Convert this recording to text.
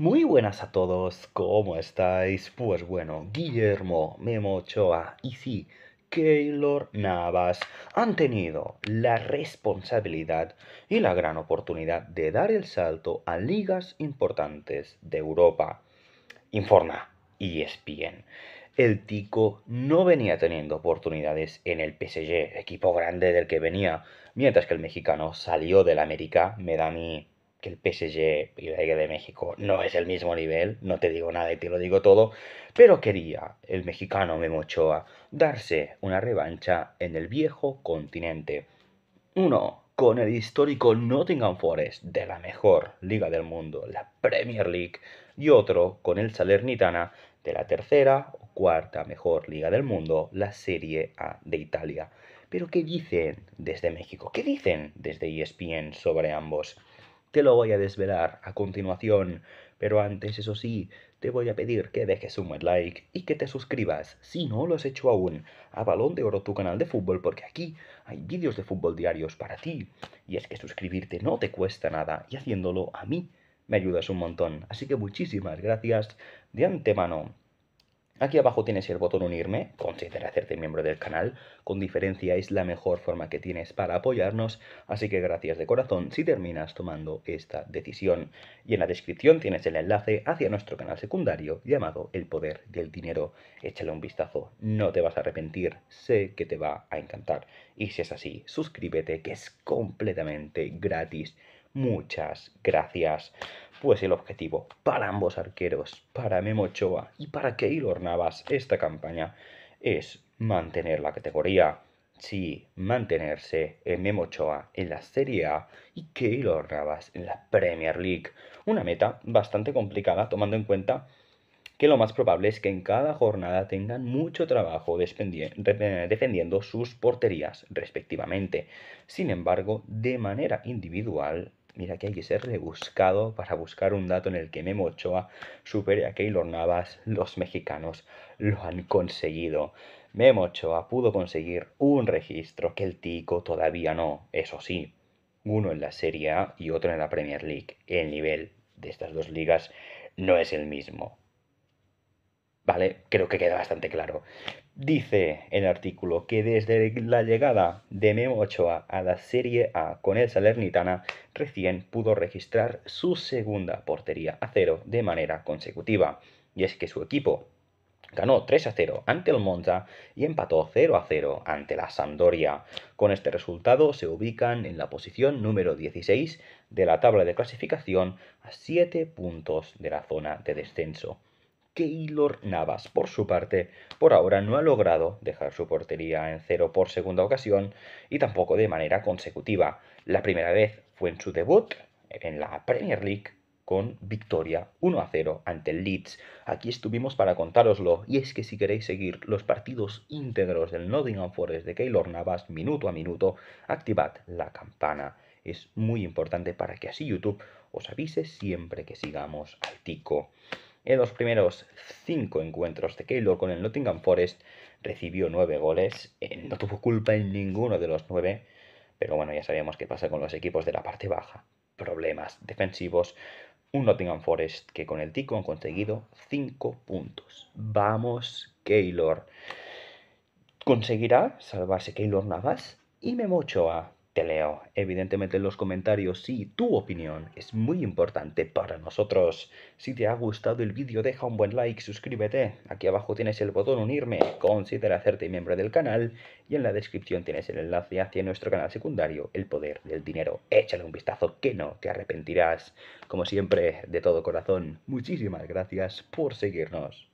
Muy buenas a todos, ¿cómo estáis? Pues bueno, Guillermo, Memo y sí, Keylor Navas han tenido la responsabilidad y la gran oportunidad de dar el salto a ligas importantes de Europa. Informa y e ESPN. El Tico no venía teniendo oportunidades en el PSG, equipo grande del que venía, mientras que el mexicano salió del América, me da mi que el PSG y la Liga de México no es el mismo nivel, no te digo nada y te lo digo todo, pero quería el mexicano Memochoa darse una revancha en el viejo continente. Uno, con el histórico Nottingham Forest de la mejor liga del mundo, la Premier League, y otro con el Salernitana de la tercera o cuarta mejor liga del mundo, la Serie A de Italia. Pero ¿qué dicen desde México? ¿Qué dicen desde ESPN sobre ambos? Te lo voy a desvelar a continuación, pero antes, eso sí, te voy a pedir que dejes un buen like y que te suscribas, si no lo has hecho aún, a Balón de Oro tu canal de fútbol, porque aquí hay vídeos de fútbol diarios para ti. Y es que suscribirte no te cuesta nada, y haciéndolo a mí me ayudas un montón. Así que muchísimas gracias de antemano. Aquí abajo tienes el botón unirme, considera hacerte miembro del canal, con diferencia es la mejor forma que tienes para apoyarnos, así que gracias de corazón si terminas tomando esta decisión. Y en la descripción tienes el enlace hacia nuestro canal secundario llamado El Poder del Dinero. Échale un vistazo, no te vas a arrepentir, sé que te va a encantar. Y si es así, suscríbete que es completamente gratis. Muchas gracias pues el objetivo para ambos arqueros, para Memo Ochoa y para Keylor Navas esta campaña es mantener la categoría, sí, mantenerse en Memo Ochoa en la Serie A y Keylor Navas en la Premier League. Una meta bastante complicada tomando en cuenta que lo más probable es que en cada jornada tengan mucho trabajo defendiendo sus porterías respectivamente. Sin embargo, de manera individual, Mira que hay que ser rebuscado para buscar un dato en el que Memo Ochoa supere a Keylor Navas. Los mexicanos lo han conseguido. Memo Ochoa pudo conseguir un registro que el Tico todavía no. Eso sí, uno en la Serie A y otro en la Premier League. El nivel de estas dos ligas no es el mismo. Creo que queda bastante claro. Dice el artículo que desde la llegada de Memo Ochoa a la Serie A con el Salernitana, recién pudo registrar su segunda portería a cero de manera consecutiva. Y es que su equipo ganó 3 a 0 ante el Monza y empató 0 a 0 ante la Sampdoria. Con este resultado se ubican en la posición número 16 de la tabla de clasificación a 7 puntos de la zona de descenso. Keylor Navas, por su parte, por ahora no ha logrado dejar su portería en cero por segunda ocasión y tampoco de manera consecutiva. La primera vez fue en su debut en la Premier League con victoria 1 a 0 ante el Leeds. Aquí estuvimos para contároslo y es que si queréis seguir los partidos íntegros del Nottingham Forest de Keylor Navas minuto a minuto, activad la campana. Es muy importante para que así YouTube os avise siempre que sigamos al tico. En los primeros cinco encuentros de Keylor con el Nottingham Forest recibió nueve goles. Eh, no tuvo culpa en ninguno de los nueve, pero bueno, ya sabíamos qué pasa con los equipos de la parte baja. Problemas defensivos. Un Nottingham Forest que con el Tico han conseguido cinco puntos. Vamos, Keylor. ¿Conseguirá salvarse Keylor Navas? Y Memochoa te leo evidentemente en los comentarios si tu opinión es muy importante para nosotros. Si te ha gustado el vídeo deja un buen like, suscríbete, aquí abajo tienes el botón unirme, considera hacerte miembro del canal y en la descripción tienes el enlace hacia nuestro canal secundario, El Poder del Dinero. Échale un vistazo que no te arrepentirás. Como siempre, de todo corazón, muchísimas gracias por seguirnos.